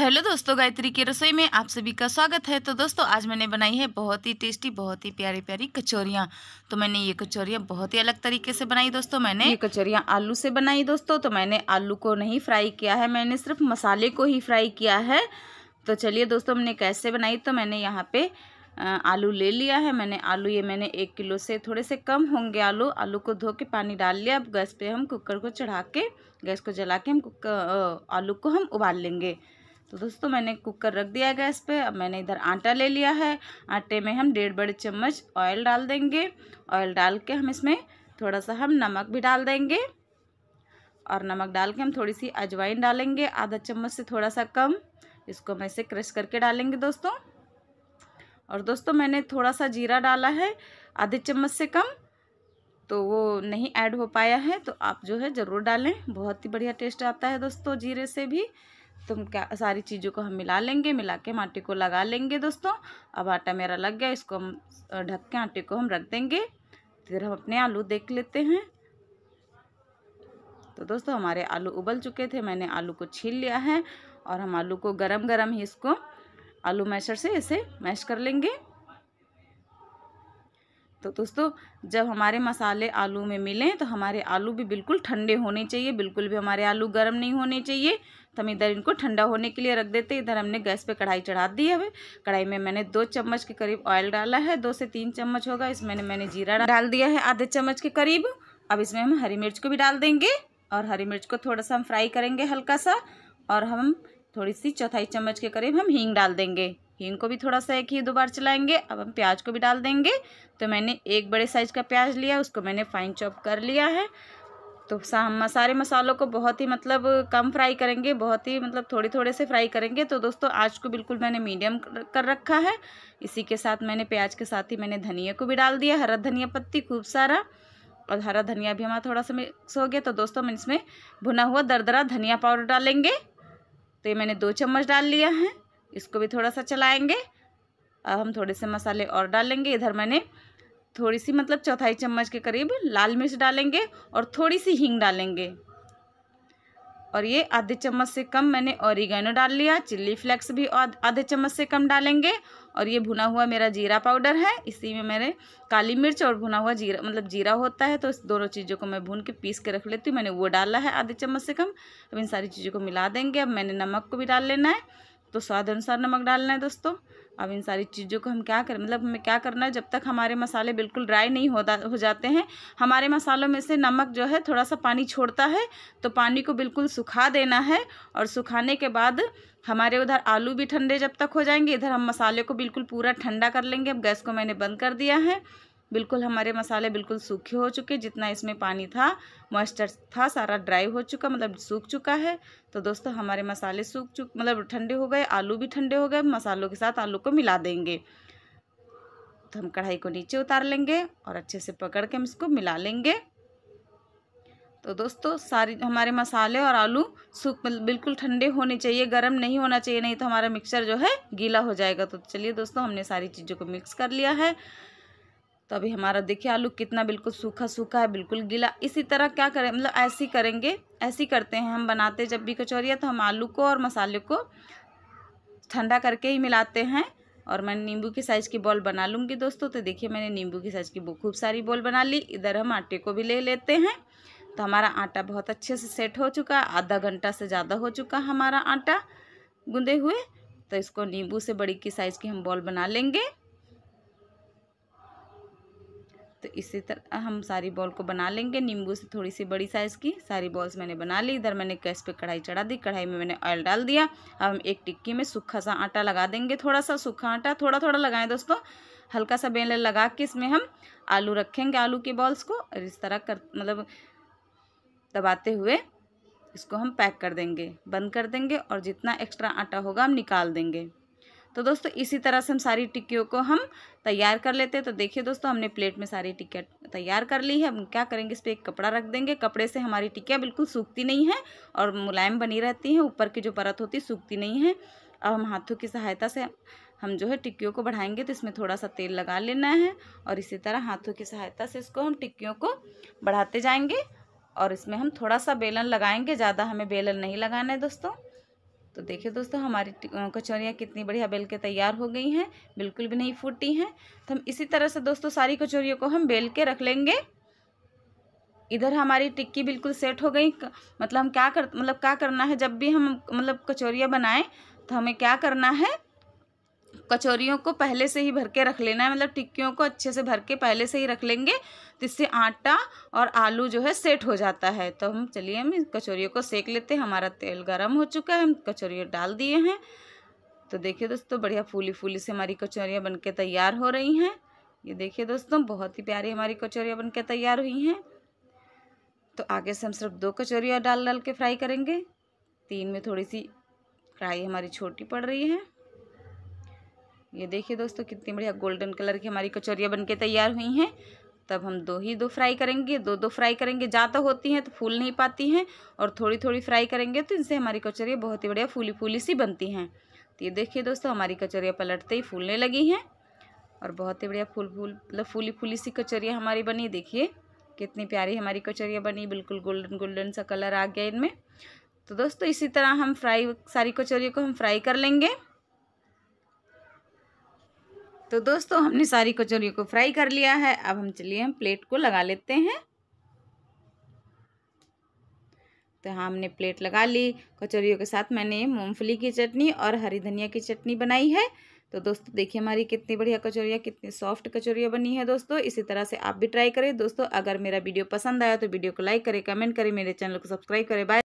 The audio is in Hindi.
हेलो दोस्तों गायत्री की रसोई में आप सभी का स्वागत है तो दोस्तों आज मैंने बनाई है बहुत ही टेस्टी बहुत ही प्यारी प्यारी कचौरियाँ तो मैंने ये कचौरियाँ बहुत ही अलग तरीके से बनाई दोस्तों मैंने ये कचौरियाँ आलू से बनाई दोस्तों तो मैंने आलू को नहीं फ्राई किया है मैंने सिर्फ मसाले को ही फ्राई किया है तो चलिए दोस्तों मैंने कैसे बनाई तो मैंने यहाँ पर आलू ले लिया है मैंने आलू ये मैंने एक किलो से थोड़े से कम होंगे आलू आलू को धो के पानी डाल लिया अब गैस पे हम कुकर को चढ़ा के गैस को जला के हम आलू को हम उबाल लेंगे तो दोस्तों मैंने कुकर रख दिया गैस पे अब मैंने इधर आटा ले लिया है आटे में हम डेढ़ बड़े चम्मच ऑयल डाल देंगे ऑयल डाल के हम इसमें थोड़ा सा हम नमक भी डाल देंगे और नमक डाल के हम थोड़ी सी अजवाइन डालेंगे आधा चम्मच से थोड़ा सा कम इसको हम ऐसे क्रश करके डालेंगे दोस्तों और दोस्तों मैंने थोड़ा सा जीरा डाला है आधे चम्मच से कम तो वो नहीं ऐड हो पाया है तो आप जो है ज़रूर डालें बहुत ही बढ़िया टेस्ट आता है दोस्तों जीरे से भी तो हम क्या सारी चीज़ों को हम मिला लेंगे मिला के हम आटे को लगा लेंगे दोस्तों अब आटा मेरा लग गया इसको हम ढक के आटे को हम रख देंगे फिर हम अपने आलू देख लेते हैं तो दोस्तों हमारे आलू उबल चुके थे मैंने आलू को छील लिया है और हम आलू को गरम गरम ही इसको आलू मैशर से इसे मैश कर लेंगे तो दोस्तों जब हमारे मसाले आलू में मिलें तो हमारे आलू भी बिल्कुल ठंडे होने चाहिए बिल्कुल भी हमारे आलू गर्म नहीं होने चाहिए तो हम इधर इनको ठंडा होने के लिए रख देते इधर हमने गैस पे कढ़ाई चढ़ा दी है कढ़ाई में मैंने दो चम्मच के करीब ऑयल डाला है दो से तीन चम्मच होगा इसमें मैंने जीरा डाल दिया है आधे चम्मच के करीब अब इसमें हम हरी मिर्च को भी डाल देंगे और हरी मिर्च को थोड़ा सा हम फ्राई करेंगे हल्का सा और हम थोड़ी सी चौथाई चम्मच के करीब हम हींग डाल देंगे हींग को भी थोड़ा सा एक ही दो बार चलाएंगे अब हम प्याज को भी डाल देंगे तो मैंने एक बड़े साइज़ का प्याज लिया उसको मैंने फाइन चॉप कर लिया है तो हम सारे मसालों को बहुत ही मतलब कम फ्राई करेंगे बहुत ही मतलब थोड़े थोड़े से फ्राई करेंगे तो दोस्तों आज को बिल्कुल मैंने मीडियम कर रखा है इसी के साथ मैंने प्याज के साथ ही मैंने धनिया को भी डाल दिया हरा धनिया पत्ती खूब सारा और हरा धनिया भी हमारा थोड़ा सा मिक्स हो गया तो दोस्तों हम इसमें भुना हुआ दरदरा धनिया पाउडर डालेंगे तो ये मैंने दो चम्मच डाल लिया है इसको भी थोड़ा सा चलाएंगे अब हम थोड़े से मसाले और डालेंगे इधर मैंने थोड़ी सी मतलब चौथाई चम्मच के करीब लाल मिर्च डालेंगे और थोड़ी सी हींग डालेंगे और ये आधे चम्मच से कम मैंने ओरिगेनो डाल लिया चिल्ली फ्लेक्स भी आधे चम्मच से कम डालेंगे और ये भुना हुआ मेरा जीरा पाउडर है इसी में मैंने काली मिर्च और भुना हुआ जीरा मतलब जीरा होता है तो इस दोनों चीज़ों को मैं भून के पीस के रख लेती हूँ मैंने वो डाला है आधे चम्मच से कम अब इन सारी चीज़ों को मिला देंगे अब मैंने नमक को भी डाल लेना है तो स्वाद अनुसार नमक डालना है दोस्तों अब इन सारी चीज़ों को हम क्या करें मतलब हमें क्या करना है जब तक हमारे मसाले बिल्कुल ड्राई नहीं होता हो जाते हैं हमारे मसालों में से नमक जो है थोड़ा सा पानी छोड़ता है तो पानी को बिल्कुल सुखा देना है और सुखाने के बाद हमारे उधर आलू भी ठंडे जब तक हो जाएंगे इधर हम मसाले को बिल्कुल पूरा ठंडा कर लेंगे अब गैस को मैंने बंद कर दिया है बिल्कुल हमारे मसाले बिल्कुल सूखे हो चुके जितना इसमें पानी था मॉइस्चर था सारा ड्राई हो चुका मतलब सूख चुका है तो दोस्तों हमारे मसाले सूख चुके मतलब ठंडे हो गए आलू भी ठंडे हो गए मसालों के साथ आलू को मिला देंगे तो हम कढ़ाई को नीचे उतार लेंगे और अच्छे से पकड़ के हम इसको मिला लेंगे तो दोस्तों सारी हमारे मसाले और आलू सूख बिल्कुल ठंडे होने चाहिए गर्म नहीं होना चाहिए नहीं तो हमारा मिक्सचर जो है गीला हो जाएगा तो चलिए दोस्तों हमने सारी चीज़ों को मिक्स कर लिया है तो अभी हमारा देखिए आलू कितना बिल्कुल सूखा सूखा है बिल्कुल गीला इसी तरह क्या करें मतलब ऐसी करेंगे ऐसी करते हैं हम बनाते जब भी कचौरिया तो हम आलू को और मसाले को ठंडा करके ही मिलाते हैं और मैं नींबू की साइज़ की बॉल बना लूँगी दोस्तों तो देखिए मैंने नींबू की साइज़ की खूब सारी बॉल बना ली इधर हम आटे को भी ले लेते हैं तो हमारा आटा बहुत अच्छे से सेट हो चुका है आधा घंटा से ज़्यादा हो चुका हमारा आटा गूँधे हुए तो इसको नींबू से बड़ी की साइज़ की हम बॉल बना लेंगे तो इसी तरह हम सारी बॉल को बना लेंगे नींबू से थोड़ी सी बड़ी साइज़ की सारी बॉल्स मैंने बना ली इधर मैंने गैस पे कढ़ाई चढ़ा दी कढ़ाई में मैंने ऑयल डाल दिया अब हम एक टिक्की में सूखा सा आटा लगा देंगे थोड़ा सा सूखा आटा थोड़ा थोड़ा लगाएं दोस्तों हल्का सा बेलन लगा के इसमें हम आलू रखेंगे आलू के बॉल्स को और इस तरह कर मतलब दबाते हुए इसको हम पैक कर देंगे बंद कर देंगे और जितना एक्स्ट्रा आटा होगा हम निकाल देंगे तो दोस्तों इसी तरह से हम सारी टिक्कियों को हम तैयार कर लेते हैं तो देखिए दोस्तों हमने प्लेट में सारी टिक्कियाँ तैयार कर ली है हम क्या करेंगे इस पर एक कपड़ा रख देंगे कपड़े से हमारी टिक्कियाँ बिल्कुल सूखती नहीं हैं और मुलायम बनी रहती हैं ऊपर की जो परत होती है सूखती नहीं है अब हम हाथों की सहायता से हम जो है टिक्कियों को बढ़ाएंगे तो इसमें थोड़ा सा तेल लगा लेना है और इसी तरह हाथों की सहायता से इसको हम टिक्कियों को बढ़ाते जाएंगे और इसमें हम थोड़ा सा बेलन लगाएंगे ज़्यादा हमें बेलन नहीं लगाना है दोस्तों तो देखिए दोस्तों हमारी कचौरियाँ कितनी बढ़िया बेल के तैयार हो गई हैं बिल्कुल भी नहीं फूटी हैं तो हम इसी तरह से दोस्तों सारी कचौरियों को हम बेल के रख लेंगे इधर हमारी टिक्की बिल्कुल सेट हो गई मतलब हम क्या कर मतलब क्या करना है जब भी हम मतलब कचौरियाँ बनाएं तो हमें क्या करना है कचौरियों को पहले से ही भर के रख लेना है मतलब टिक्कियों को अच्छे से भर के पहले से ही रख लेंगे तो इससे आटा और आलू जो है सेट हो जाता है तो हम चलिए हम कचौरियों को सेक लेते हैं हमारा तेल गर्म हो चुका है हम कचौरियाँ डाल दिए हैं तो देखिए दोस्तों बढ़िया फूली फूली से हमारी कचौरियाँ बन के तैयार हो रही हैं ये देखिए दोस्तों बहुत ही प्यारी हमारी कचौरियाँ बन के तैयार हुई हैं तो आगे से हम सिर्फ दो कचौरियाँ डाल डाल के फ्राई करेंगे तीन में थोड़ी सी कढ़ाई हमारी छोटी पड़ रही है ये देखिए दोस्तों कितनी बढ़िया गोल्डन कलर की हमारी कचौरियाँ बनके तैयार हुई हैं तब हम दो ही दो फ्राई करेंगे दो दो फ्राई करेंगे ज़्यादा तो होती हैं तो फूल नहीं पाती हैं और थोड़ी थोड़ी फ्राई करेंगे तो इनसे हमारी कचौरियाँ बहुत ही बढ़िया फूली फूली सी बनती हैं तो ये देखिए दोस्तों हमारी कचौरियाँ पलटते ही फूलने लगी हैं और बहुत ही बढ़िया फूल फूल मतलब फूली फूली सी कचौरियाँ हमारी बनी देखिए कितनी प्यारी हमारी कचौरियाँ बनी बिल्कुल गोल्डन गोल्डन सा कलर आ गया इनमें तो दोस्तों इसी तरह हम फ्राई सारी कचौरियों को हम फ्राई कर लेंगे तो दोस्तों हमने सारी कचौरियों को फ्राई कर लिया है अब हम चलिए हम प्लेट को लगा लेते हैं तो हाँ हमने प्लेट लगा ली कचौरियों के साथ मैंने मूंगफली की चटनी और हरी धनिया की चटनी बनाई है तो दोस्तों देखिए हमारी कितनी बढ़िया कचौरिया कितनी सॉफ्ट कचौरिया बनी है दोस्तों इसी तरह से आप भी ट्राई करें दोस्तों अगर मेरा वीडियो पसंद आया तो वीडियो को लाइक करें कमेंट करें मेरे चैनल को सब्सक्राइब करें बाय